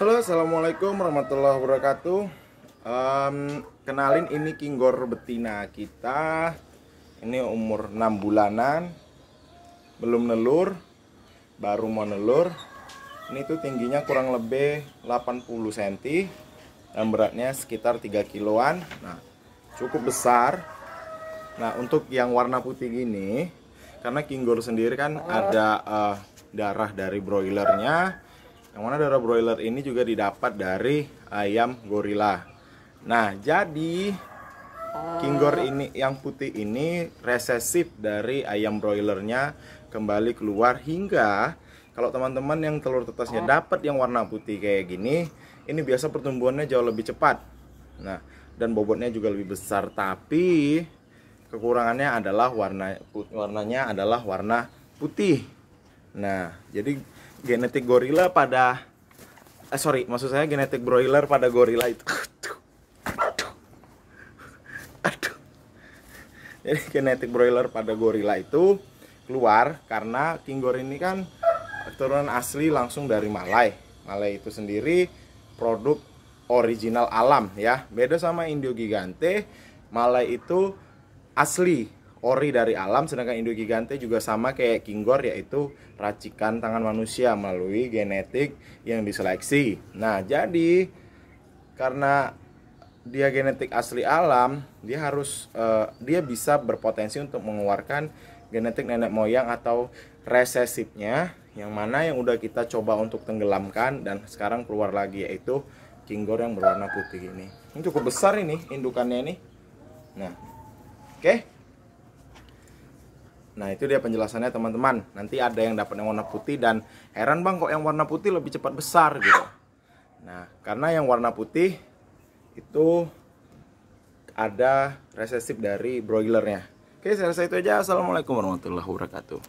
Halo, assalamualaikum warahmatullahi wabarakatuh. Um, kenalin ini kinggor betina kita. Ini umur 6 bulanan, belum nelur, baru mau nelur. Ini tuh tingginya kurang lebih 80 cm dan beratnya sekitar 3 kiloan. Nah, cukup besar. Nah, untuk yang warna putih gini, karena kinggor sendiri kan oh. ada uh, darah dari broilernya yang mana darah broiler ini juga didapat dari ayam gorila. Nah, jadi kinggor oh. ini yang putih ini resesif dari ayam broilernya kembali keluar hingga kalau teman-teman yang telur tetasnya oh. dapat yang warna putih kayak gini, ini biasa pertumbuhannya jauh lebih cepat. Nah, dan bobotnya juga lebih besar, tapi kekurangannya adalah warna warnanya adalah warna putih. Nah, jadi genetik gorila pada eh, sorry maksud saya genetik broiler pada gorila itu jadi genetik broiler pada gorila itu keluar karena King ini kan keturunan asli langsung dari Malai Malai itu sendiri produk original alam ya beda sama Indio Gigante Malai itu asli ori dari alam sedangkan Indogigante juga sama kayak kinggor, yaitu racikan tangan manusia melalui genetik yang diseleksi. Nah, jadi karena dia genetik asli alam, dia harus uh, dia bisa berpotensi untuk mengeluarkan genetik nenek moyang atau resesifnya yang mana yang udah kita coba untuk tenggelamkan dan sekarang keluar lagi yaitu kinggor yang berwarna putih ini. Ini cukup besar ini indukannya ini. Nah. Oke. Okay? Nah itu dia penjelasannya teman-teman. Nanti ada yang dapat yang warna putih dan heran bang kok yang warna putih lebih cepat besar gitu. Nah karena yang warna putih itu ada resesif dari broilernya. Oke saya rasa itu aja. Assalamualaikum warahmatullahi wabarakatuh.